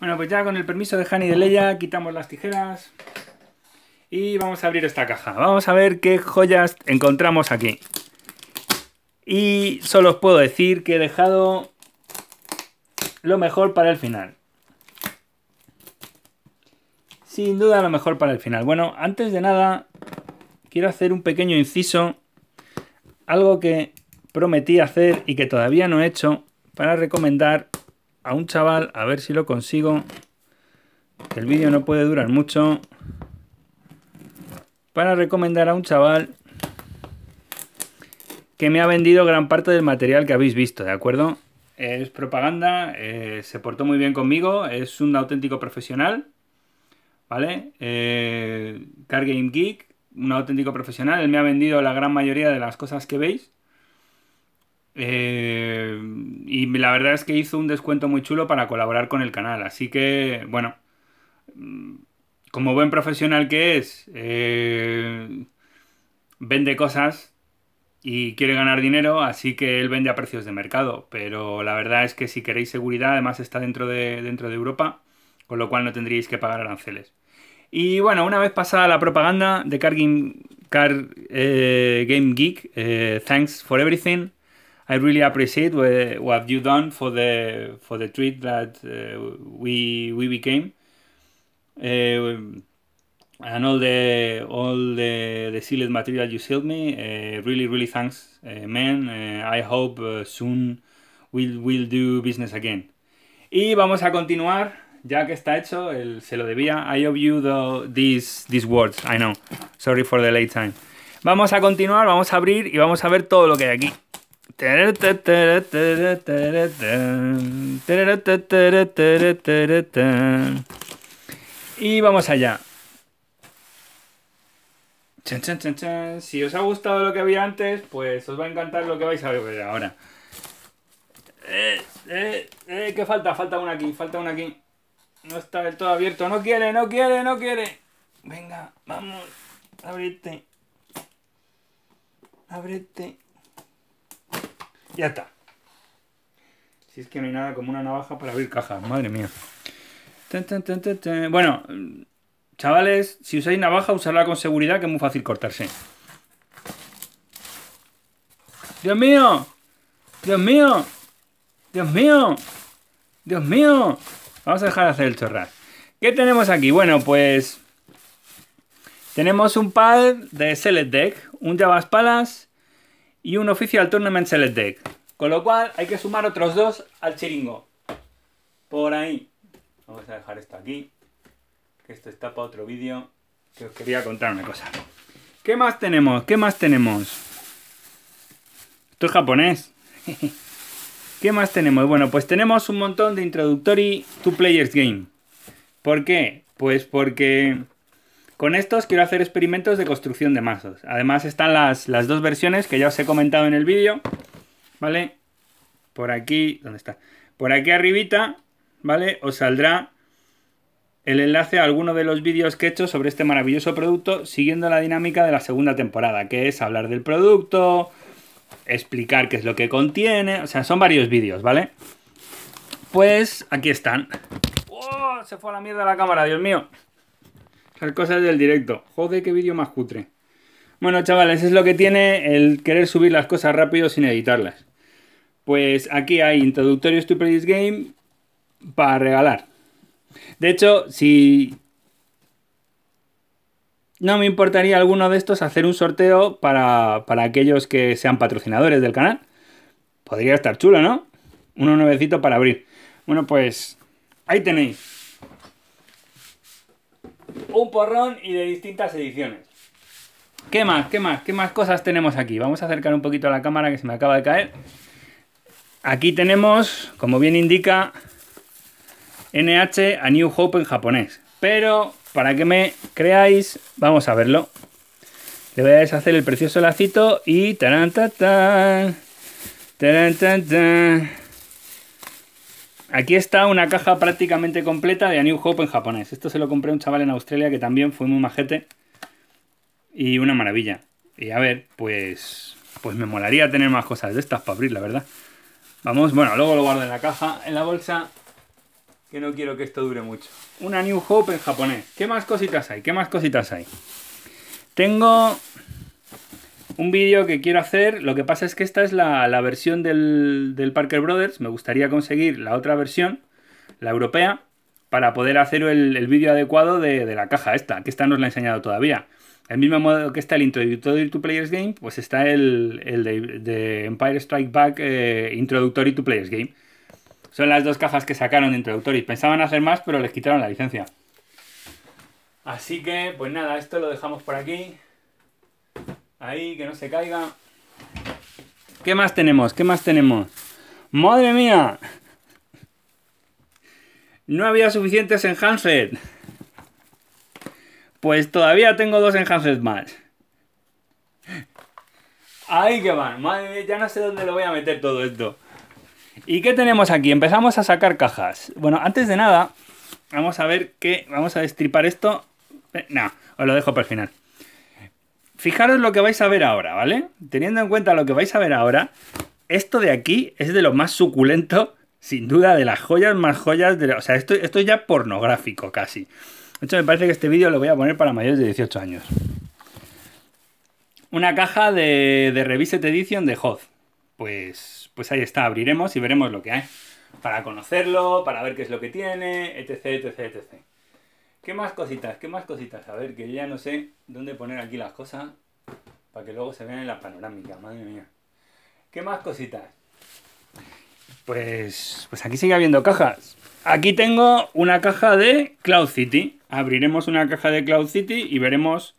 Bueno, pues ya con el permiso de Hany de Leia, quitamos las tijeras y vamos a abrir esta caja. Vamos a ver qué joyas encontramos aquí. Y solo os puedo decir que he dejado lo mejor para el final. Sin duda lo mejor para el final. Bueno, antes de nada, quiero hacer un pequeño inciso. Algo que prometí hacer y que todavía no he hecho para recomendar a un chaval, a ver si lo consigo. El vídeo no puede durar mucho. Para recomendar a un chaval que me ha vendido gran parte del material que habéis visto, ¿de acuerdo? Es propaganda, eh, se portó muy bien conmigo, es un auténtico profesional, ¿vale? Eh, Car Game Geek, un auténtico profesional, él me ha vendido la gran mayoría de las cosas que veis eh, y la verdad es que hizo un descuento muy chulo para colaborar con el canal. Así que, bueno, mm, como buen profesional que es, eh, vende cosas y quiere ganar dinero, así que él vende a precios de mercado. Pero la verdad es que si queréis seguridad, además está dentro de, dentro de Europa, con lo cual no tendríais que pagar aranceles. Y bueno, una vez pasada la propaganda de Car eh, Game Geek, thanks for everything. I really appreciate what, what you done for the for the treat that uh, we we became, uh, and all the all the, the sealed material you sealed me. Uh, really, really thanks, man. I hope soon we'll we'll do business again. Y vamos a continuar ya que está hecho. El, se lo debía. I owe you the, these these words. I know. Sorry for the late time. Vamos a continuar, vamos a abrir y vamos a ver todo lo que hay aquí. Y vamos allá. Si os ha gustado lo que había antes, pues os va a encantar lo que vais a ver ahora. Eh, eh, eh, ¿Qué falta? Falta una aquí, falta una aquí. No está del todo abierto. No quiere, no quiere, no quiere. Venga, vamos. abrete abrete ya está. Si es que no hay nada como una navaja para abrir cajas, madre mía. bueno, chavales, si usáis navaja, usadla con seguridad, que es muy fácil cortarse. ¡Dios mío! ¡Dios mío! ¡Dios mío! ¡Dios mío! Vamos a dejar de hacer el chorrar ¿Qué tenemos aquí? Bueno, pues... Tenemos un pad de Select Deck, un Javas Palace y un Oficial Tournament Select Deck. Con lo cual hay que sumar otros dos al chiringo. Por ahí. Vamos a dejar esto aquí. Que esto está para otro vídeo. Que os quería contar una cosa. ¿Qué más tenemos? ¿Qué más tenemos? Esto es japonés. ¿Qué más tenemos? Bueno, pues tenemos un montón de Introductory to Players Game. ¿Por qué? Pues porque con estos quiero hacer experimentos de construcción de mazos. Además están las, dos versiones que ya os he comentado en el vídeo, ¿vale? Por aquí, ¿dónde está? Por aquí arribita, ¿vale? Os saldrá el enlace a alguno de los vídeos que he hecho sobre este maravilloso producto siguiendo la dinámica de la segunda temporada, que es hablar del producto, explicar qué es lo que contiene, o sea, son varios vídeos, ¿vale? Pues aquí están. ¡Oh! Se fue a la mierda la cámara, Dios mío cosas del directo. Joder, qué vídeo más cutre. Bueno, chavales, es lo que tiene el querer subir las cosas rápido sin editarlas. Pues aquí hay Introductorio to Play Game para regalar. De hecho, si no me importaría alguno de estos hacer un sorteo para, para aquellos que sean patrocinadores del canal. Podría estar chulo, ¿no? Uno nuevecito para abrir. Bueno, pues ahí tenéis un porrón y de distintas ediciones. ¿Qué más? ¿Qué más? ¿Qué más cosas tenemos aquí? Vamos a acercar un poquito a la cámara que se me acaba de caer. Aquí tenemos, como bien indica, NH a New Hope en japonés. Pero, para que me creáis, vamos a verlo. Le voy a deshacer el precioso lacito y... Aquí está una caja prácticamente completa de A New Hope en japonés. Esto se lo compré a un chaval en Australia que también fue muy majete. Y una maravilla. Y a ver, pues, pues me molaría tener más cosas de estas para abrir, la verdad. Vamos, bueno, luego lo guardo en la caja, en la bolsa, que no quiero que esto dure mucho. Una New Hope en japonés. ¿Qué más cositas hay? ¿Qué más cositas hay? Tengo un vídeo que quiero hacer. Lo que pasa es que esta es la, versión del, Parker Brothers. Me gustaría conseguir la otra versión, la europea, para poder hacer el, vídeo adecuado de, la caja esta, que esta no os la he enseñado todavía. El mismo modo que está el Introductory to Players Game, pues está el, de, Empire Strike Back eh, Introductory to Players Game. Son las dos cajas que sacaron de Introductory. Pensaban hacer más, pero les quitaron la licencia. Así que, pues nada, esto lo dejamos por aquí. Ahí, que no se caiga. ¿Qué más tenemos? ¿Qué más tenemos? ¡Madre mía! No había suficientes Enhancers. Pues todavía tengo dos Enhancers más. Ahí que van. Madre mía, ya no sé dónde lo voy a meter todo esto. ¿Y qué tenemos aquí? Empezamos a sacar cajas. Bueno, antes de nada, vamos a ver qué... Vamos a destripar esto. Eh, no, os lo dejo para el final fijaros lo que vais a ver ahora, ¿vale? Teniendo en cuenta lo que vais a ver ahora, esto de aquí es de lo más suculento, sin duda, de las joyas más joyas. De, o sea, esto, esto es ya pornográfico casi. De hecho, me parece que este vídeo lo voy a poner para mayores de 18 años. Una caja de, de Edition de Hoth. Pues, pues ahí está, abriremos y veremos lo que hay. Para conocerlo, para ver qué es lo que tiene, etc, etc, etc. ¿Qué más cositas? ¿Qué más cositas? A ver, que ya no sé dónde poner aquí las cosas para que luego se vean en la panorámica, madre mía. ¿Qué más cositas? Pues, pues aquí sigue habiendo cajas. Aquí tengo una caja de Cloud City. Abriremos una caja de Cloud City y veremos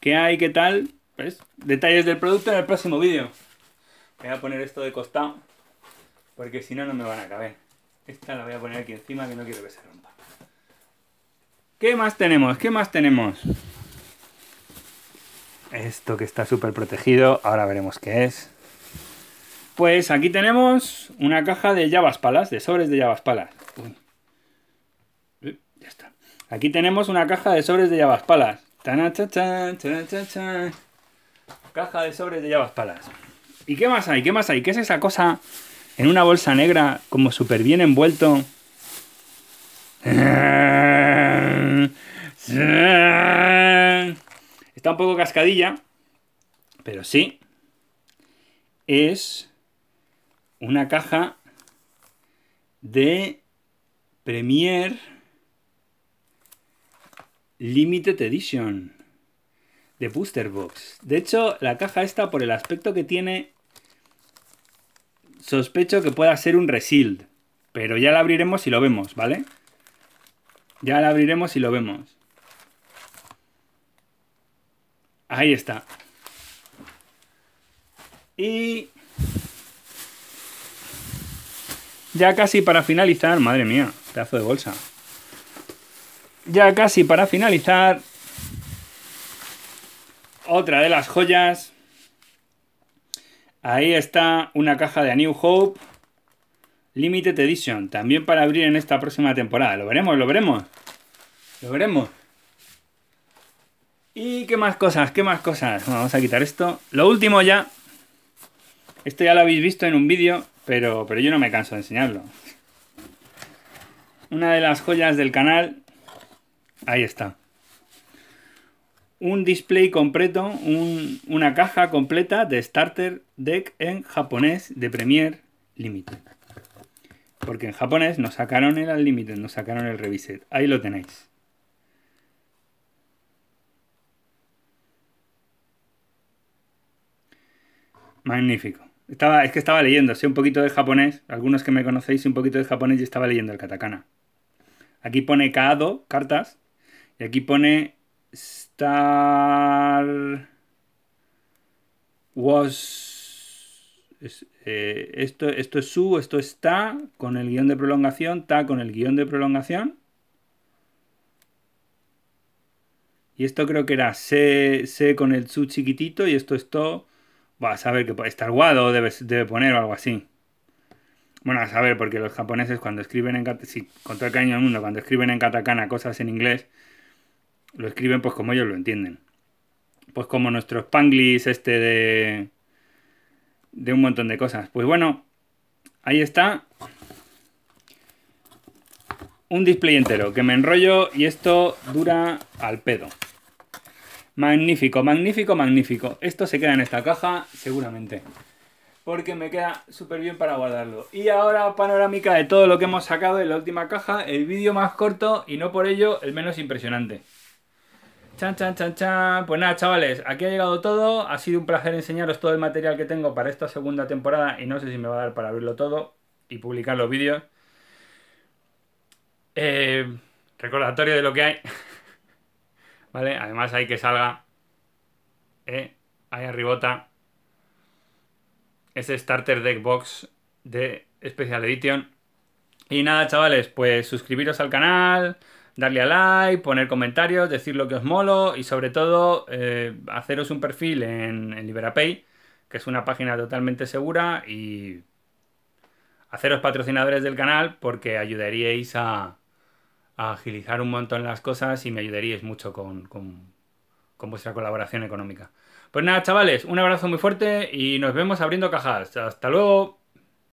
qué hay, qué tal. Pues, detalles del producto en el próximo vídeo. Voy a poner esto de costado porque si no, no me van a caber. Esta la voy a poner aquí encima que no quiero que se rompa. ¿Qué más tenemos? ¿Qué más tenemos? Esto que está súper protegido, ahora veremos qué es. Pues aquí tenemos una caja de llavas palas, de sobres de llavas palas. Eh, ya está. Aquí tenemos una caja de sobres de llavas palas. caja de sobres de llavas palas. ¿Y qué más hay? ¿Qué más hay? ¿Qué es esa cosa en una bolsa negra como súper bien envuelto? Eh, está un poco cascadilla, pero sí. Es una caja de Premier Limited Edition de Booster Box. De hecho, la caja esta, por el aspecto que tiene, sospecho que pueda ser un Resil, Pero ya la abriremos y lo vemos, ¿vale? Ya la abriremos y lo vemos. Ahí está. Y ya casi para finalizar, madre mía, pedazo de bolsa. Ya casi para finalizar, otra de las joyas. Ahí está una caja de A New Hope Limited Edition, también para abrir en esta próxima temporada. Lo veremos, lo veremos. Lo veremos. ¿Y qué más cosas? ¿Qué más cosas? vamos a quitar esto. Lo último ya. Esto ya lo habéis visto en un vídeo, pero, pero yo no me canso de enseñarlo. Una de las joyas del canal. Ahí está. Un display completo, una caja completa de Starter Deck en japonés de Premier Limited. Porque en japonés nos sacaron el Unlimited, nos sacaron el Reviset. Ahí lo tenéis. Magnífico. Estaba, es que estaba leyendo, sé un poquito de japonés, algunos que me conocéis, un poquito de japonés y estaba leyendo el katakana. Aquí pone Kaado, cartas, y aquí pone Star Was. Es, eh, esto, esto es su, esto está con el guión de prolongación, ta con el guión de prolongación. Y esto creo que era se, se con el su chiquitito y esto es to Va a saber que estar guado debe, poner o algo así. Bueno, a saber, porque los japoneses cuando escriben en sí, con todo el cariño del mundo, cuando escriben en katakana cosas en inglés, lo escriben pues como ellos lo entienden. Pues como nuestros panglis este de de un montón de cosas. Pues bueno, ahí está un display entero que me enrollo y esto dura al pedo. Magnífico, magnífico, magnífico. Esto se queda en esta caja, seguramente. Porque me queda súper bien para guardarlo. Y ahora panorámica de todo lo que hemos sacado en la última caja. El vídeo más corto y no por ello el menos impresionante. Chan, chan, chan, chan. Pues nada, chavales, aquí ha llegado todo. Ha sido un placer enseñaros todo el material que tengo para esta segunda temporada. Y no sé si me va a dar para abrirlo todo y publicar los vídeos. Eh, recordatorio de lo que hay. Además hay que salga. ¿eh? Ahí arribota. Ese Starter Deck Box de Special Edition. Y nada, chavales, pues suscribiros al canal, darle a like, poner comentarios, decir lo que os molo y sobre todo eh, haceros un perfil en, en Liberapay, que es una página totalmente segura y haceros patrocinadores del canal porque ayudaríais a, a agilizar un montón las cosas y me ayudaríais mucho con, con, con vuestra colaboración económica. Pues nada, chavales, un abrazo muy fuerte y nos vemos abriendo cajas. Hasta luego.